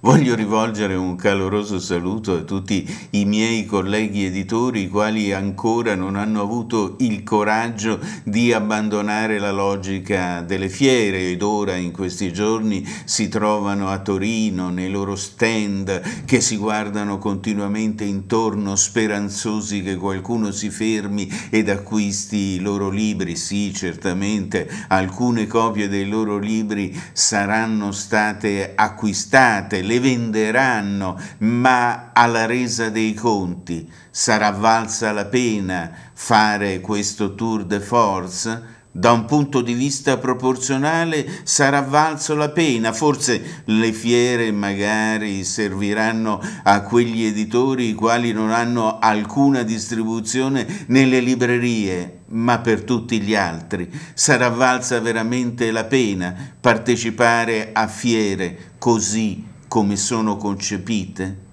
Voglio rivolgere un caloroso saluto a tutti i miei colleghi editori, i quali ancora non hanno avuto il coraggio di abbandonare la logica delle fiere ed ora in questi giorni si trovano a Torino nei loro stand che si guardano continuamente intorno speranzosi che qualcuno si fermi ed acquisti i loro libri. Sì, certamente alcune copie dei loro libri saranno state acquistate le venderanno, ma alla resa dei conti sarà valsa la pena fare questo tour de force? Da un punto di vista proporzionale sarà valso la pena, forse le fiere magari serviranno a quegli editori i quali non hanno alcuna distribuzione nelle librerie, ma per tutti gli altri sarà valsa veramente la pena partecipare a fiere così importanti come sono concepite?